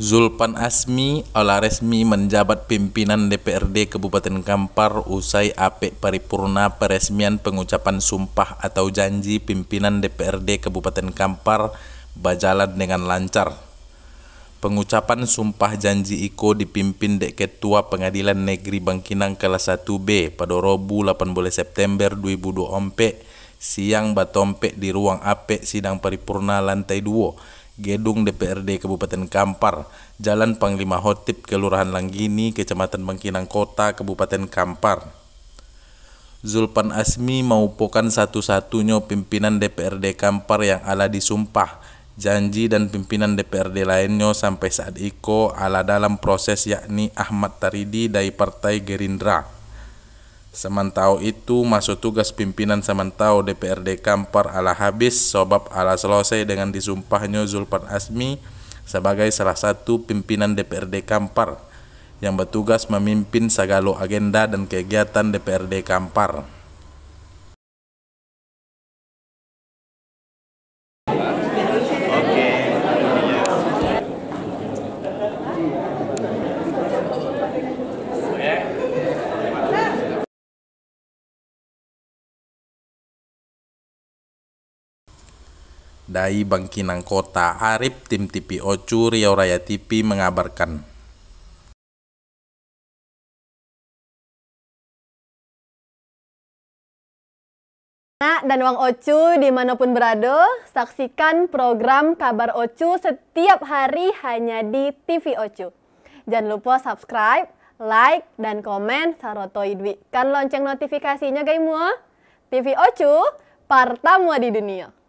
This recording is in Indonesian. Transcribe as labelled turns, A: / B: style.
A: Zulpan Asmi olah resmi menjabat pimpinan DPRD Kabupaten Kampar usai apik paripurna peresmian pengucapan sumpah atau janji pimpinan DPRD Kabupaten Kampar berjalan dengan lancar. Pengucapan sumpah janji Iko dipimpin Dek Ketua Pengadilan Negeri Bangkinang kelas 1B pada Rabu 18 September 2024 siang batompek di ruang ape sidang paripurna lantai 2 Gedung DPRD Kabupaten Kampar, Jalan Panglima Hotip, Kelurahan Langgini, Kecamatan Mengkinang Kota, Kabupaten Kampar. Zulpan Asmi maupokan satu-satunya pimpinan DPRD Kampar yang ala disumpah janji dan pimpinan DPRD lainnya sampai saat iko ala dalam proses yakni Ahmad Taridi dari Partai Gerindra. Semantau itu masuk tugas pimpinan Semantau DPRD Kampar ala habis sobab ala selesai dengan disumpahnya Zulpan Asmi sebagai salah satu pimpinan DPRD Kampar yang bertugas memimpin segala agenda dan kegiatan DPRD Kampar. dari Bangkinang Kota, Arif Tim Ocu Riau Raya TV mengabarkan.
B: Nah, dan Wang Ocu dimanapun berada, saksikan program Kabar Ocu setiap hari hanya di TV Ocu. Jangan lupa subscribe, like, dan komen Saroto Idwi. Kan lonceng notifikasinya guys semua. TV Ocu, pertama di dunia.